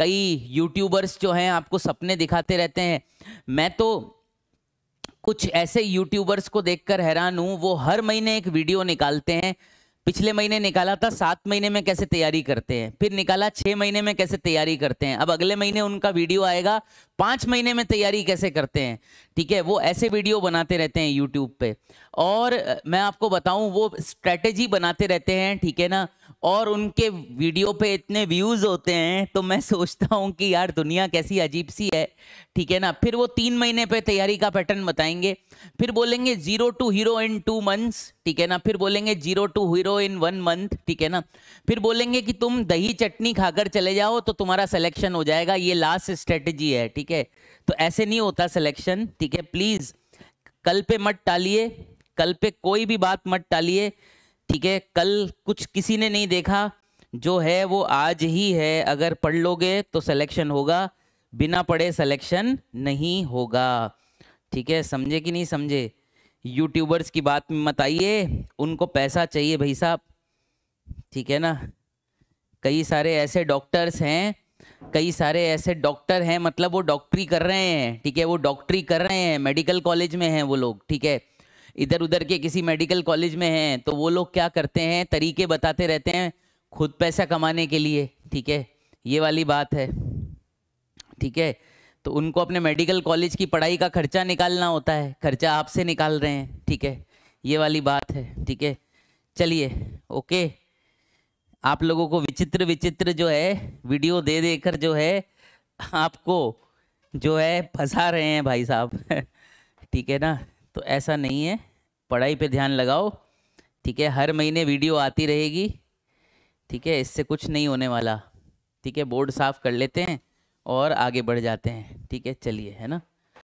कई यूट्यूबर्स जो हैं आपको सपने दिखाते रहते हैं मैं तो कुछ ऐसे यूट्यूबर्स को देखकर हैरान हूँ वो हर महीने एक वीडियो निकालते हैं पिछले महीने निकाला था सात महीने में कैसे तैयारी करते हैं फिर निकाला छः महीने में कैसे तैयारी करते हैं अब अगले महीने उनका वीडियो आएगा पाँच महीने में तैयारी कैसे करते हैं ठीक है वो ऐसे वीडियो बनाते रहते हैं यूट्यूब पे और मैं आपको बताऊं वो स्ट्रेटेजी बनाते रहते हैं ठीक है ना और उनके वीडियो पे इतने व्यूज़ होते हैं तो मैं सोचता हूँ कि यार दुनिया कैसी अजीब सी है ठीक है ना फिर वो तीन महीने पे तैयारी का पैटर्न बताएंगे फिर बोलेंगे zero to hero in two months ठीक है ना फिर बोलेंगे zero to hero in one month ठीक है ना फिर बोलेंगे कि तुम दही चटनी खाकर चले जाओ तो तुम्हारा सिलेक्शन हो जाएगा ये लास्ट स्ट्रेटजी है ठीक है तो ऐसे नहीं होता सिलेक्शन ठीक है प्लीज़ कल पे मत टालिए कल पे कोई भी बात मत टालिए ठीक है कल कुछ किसी ने नहीं देखा जो है वो आज ही है अगर पढ़ लोगे तो सिलेक्शन होगा बिना पढ़े सिलेक्शन नहीं होगा ठीक है समझे कि नहीं समझे यूट्यूबर्स की बात में मत आइए उनको पैसा चाहिए भाई साहब ठीक है ना कई सारे ऐसे डॉक्टर्स हैं कई सारे ऐसे डॉक्टर हैं मतलब वो डॉक्टरी कर रहे हैं ठीक है वो डॉक्टरी कर रहे हैं मेडिकल कॉलेज में हैं वो लोग ठीक है इधर उधर के किसी मेडिकल कॉलेज में हैं तो वो लोग क्या करते हैं तरीके बताते रहते हैं खुद पैसा कमाने के लिए ठीक है ये वाली बात है ठीक है तो उनको अपने मेडिकल कॉलेज की पढ़ाई का खर्चा निकालना होता है खर्चा आपसे निकाल रहे हैं ठीक है ये वाली बात है ठीक है चलिए ओके आप लोगों को विचित्र विचित्र जो है वीडियो दे देकर जो है आपको जो है फंसा रहे हैं भाई साहब ठीक है ना तो ऐसा नहीं है पढ़ाई पे ध्यान लगाओ ठीक है हर महीने वीडियो आती रहेगी ठीक है इससे कुछ नहीं होने वाला ठीक है बोर्ड साफ कर लेते हैं और आगे बढ़ जाते हैं ठीक है चलिए है ना